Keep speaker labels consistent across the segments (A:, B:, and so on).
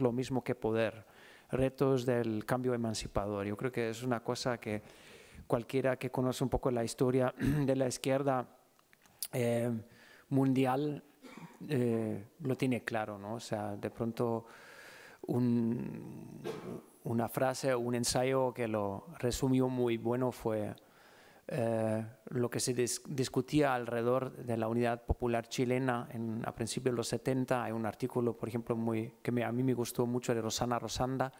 A: lo mismo que poder, retos del cambio emancipador. Yo creo que es una cosa que cualquiera que conoce un poco la historia de la izquierda eh, mundial eh, lo tiene claro, ¿no? O sea, de pronto una frase, o un ensayo que lo resumió muy bueno fue eh, lo que se discutía alrededor de la unidad popular chilena en, a principios de los 70. Hay un artículo, por ejemplo, muy, que a mí me gustó mucho de Rosana Rosanda,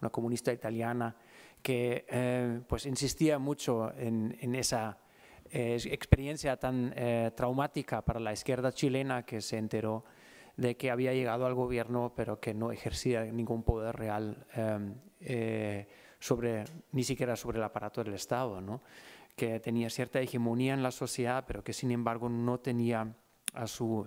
A: una comunista italiana, que eh, pues insistía mucho en, esa eh, experiencia tan traumática para la izquierda chilena que se enteró de que había llegado al gobierno pero que no ejercía ningún poder real sobre, ni siquiera sobre el aparato del Estado. ¿no? que tenía cierta hegemonía en la sociedad, pero que sin embargo no tenía a su,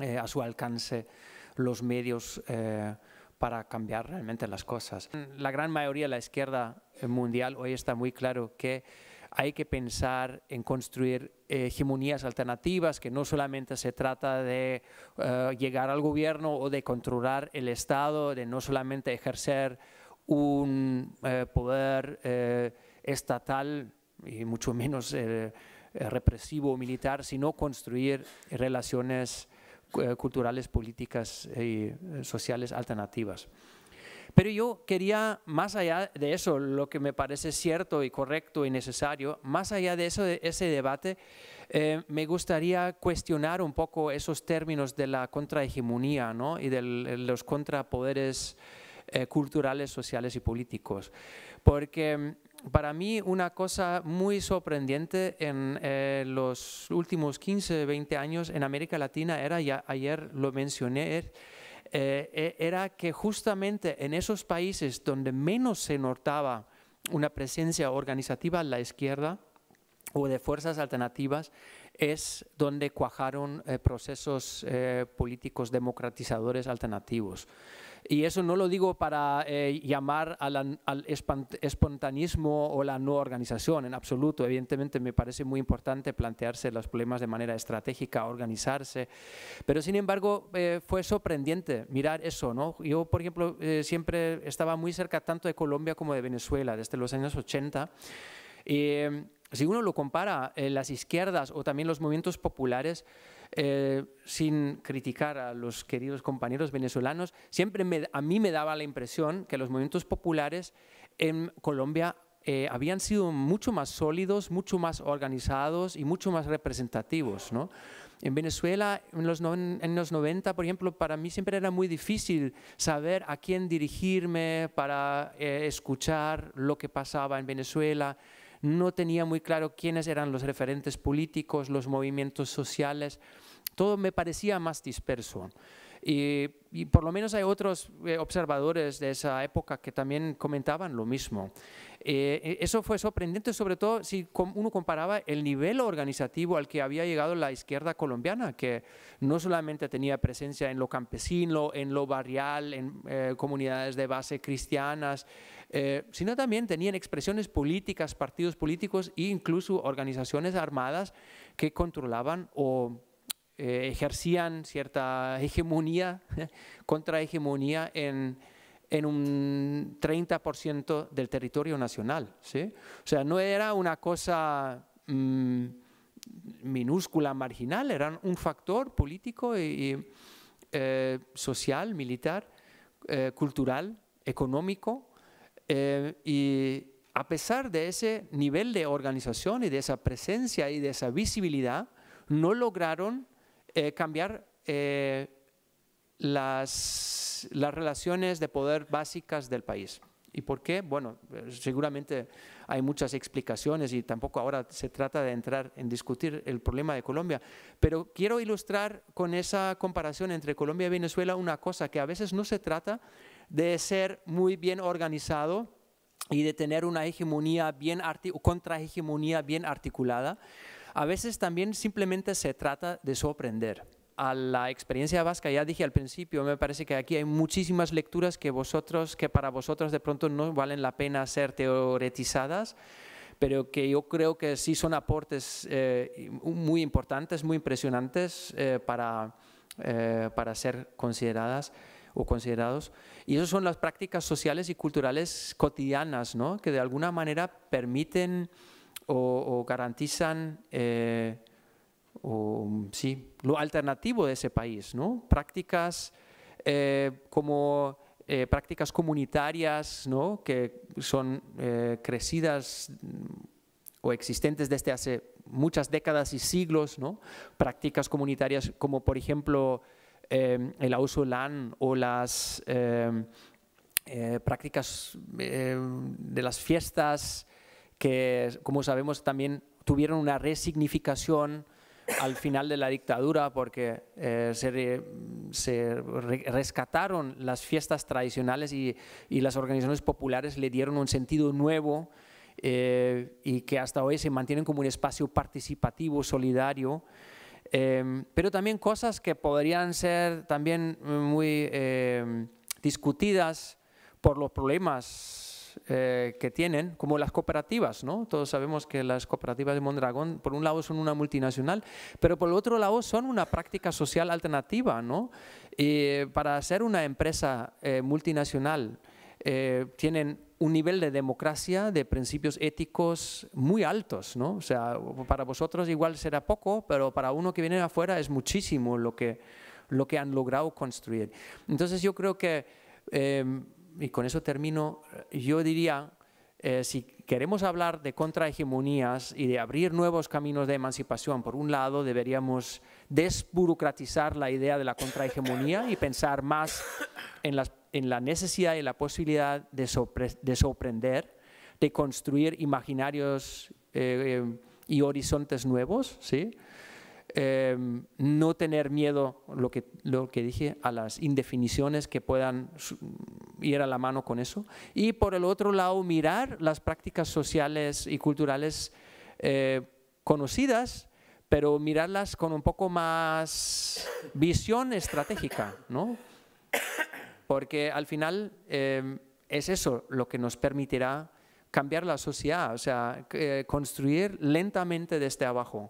A: eh, a su alcance los medios eh, para cambiar realmente las cosas. La gran mayoría de la izquierda mundial hoy está muy claro que hay que pensar en construir hegemonías alternativas, que no solamente se trata de eh, llegar al gobierno o de controlar el Estado, de no solamente ejercer un poder estatal y mucho menos represivo eh, eh, represivo militar, sino construir relaciones eh, culturales, políticas y sociales alternativas. Pero yo quería, más allá de eso, lo que me parece cierto y correcto y necesario, más allá de, eso, de ese debate, me gustaría cuestionar un poco esos términos de la contrahegemonía ¿no? y de los contrapoderes culturales, sociales y políticos. Porque mm, para mí una cosa muy sorprendente en eh, los últimos 15, 20 años en América Latina era, ya ayer lo mencioné, eh, eh, era que justamente en esos países donde menos se notaba una presencia organizativa a la izquierda o de fuerzas alternativas, es donde cuajaron procesos políticos democratizadores alternativos. Y eso no lo digo para eh, llamar al espontanismo o la no organización, en absoluto. Evidentemente me parece muy importante plantearse los problemas de manera estratégica, organizarse. Pero sin embargo eh, fue sorprendente mirar eso. ¿no? Yo, por ejemplo, eh, siempre estaba muy cerca tanto de Colombia como de Venezuela, desde los años 80 si uno lo compara, eh, las izquierdas o también los movimientos populares, eh, sin criticar a los queridos compañeros venezolanos, siempre a mí me daba la impresión que los movimientos populares en Colombia eh, habían sido mucho más sólidos, mucho más organizados y mucho más representativos. En Venezuela, en los, en los 90, por ejemplo, para mí siempre era muy difícil saber a quién dirigirme para escuchar lo que pasaba en Venezuela no tenía muy claro quiénes eran los referentes políticos, los movimientos sociales, todo me parecía más disperso. Y, por lo menos hay otros eh, observadores de esa época que también comentaban lo mismo. Eh, eh, eso fue sorprendente, sobre todo si uno comparaba el nivel organizativo al que había llegado la izquierda colombiana, que no solamente tenía presencia en lo campesino, en lo barrial, en eh, comunidades de base cristianas, sino también tenían expresiones políticas, partidos políticos e incluso organizaciones armadas que controlaban o ejercían cierta hegemonía, hegemonía en en un 30% del territorio nacional. O sea, no era una cosa mm, minúscula, marginal, era un factor político eh, social, militar, eh, cultural, económico. Eh, y a pesar de ese nivel de organización y de esa presencia y de esa visibilidad, no lograron cambiar las, relaciones de poder básicas del país. ¿Y por qué? Bueno, seguramente hay muchas explicaciones y tampoco ahora se trata de entrar en discutir el problema de Colombia, pero quiero ilustrar con esa comparación entre Colombia y Venezuela una cosa, que a veces no se trata de ser muy bien organizado y de tener una hegemonía bien, bien articulada, a veces también simplemente se trata de sorprender a la experiencia vasca, ya dije al principio, me parece que aquí hay muchísimas lecturas que, vosotros, que para vosotros de pronto no valen la pena ser teoretizadas, pero que yo creo que sí son aportes eh, muy importantes, muy impresionantes eh, para, eh, para ser consideradas o considerados. Y esas son las prácticas sociales y culturales cotidianas, ¿no? que de alguna manera permiten o, garantizan o, sí, lo alternativo de ese país, ¿no? Prácticas eh, como eh, prácticas comunitarias, Que son eh, crecidas mm, o existentes desde hace muchas décadas y siglos, Prácticas comunitarias como, por ejemplo, el ausolán o las prácticas de las fiestas que, como sabemos, también tuvieron una resignificación al final de la dictadura porque eh, se, rescataron las fiestas tradicionales y, las organizaciones populares le dieron un sentido nuevo eh, y que hasta hoy se mantienen como un espacio participativo, solidario. Em, pero también cosas que podrían ser también muy em, discutidas por los problemas eh, que tienen, como las cooperativas. ¿no? Todos sabemos que las cooperativas de Mondragón, por un lado, son una multinacional, pero por el otro lado son una práctica social alternativa. ¿no? Y eh, para ser una empresa eh, multinacional tienen un nivel de democracia, de principios éticos muy altos, ¿no? O sea, para vosotros igual será poco, pero para uno que viene afuera es muchísimo lo que, lo que han logrado construir. Entonces yo creo que y con eso termino, yo diría, eh, si queremos hablar de contrahegemonías y de abrir nuevos caminos de emancipación, por un lado deberíamos desburocratizar la idea de la contrahegemonía y pensar más en, en la necesidad y la posibilidad de, de sorprender, de construir imaginarios eh, eh, y horizontes nuevos, ¿sí? Em, no tener miedo, lo que, lo que dije, a las indefiniciones que puedan ir a la mano con eso. Y por el otro lado, mirar las prácticas sociales y culturales eh, conocidas, pero mirarlas con un poco más visión estratégica, Porque al final em, es eso lo que nos permitirá cambiar la sociedad, o sea, eh, construir lentamente desde abajo.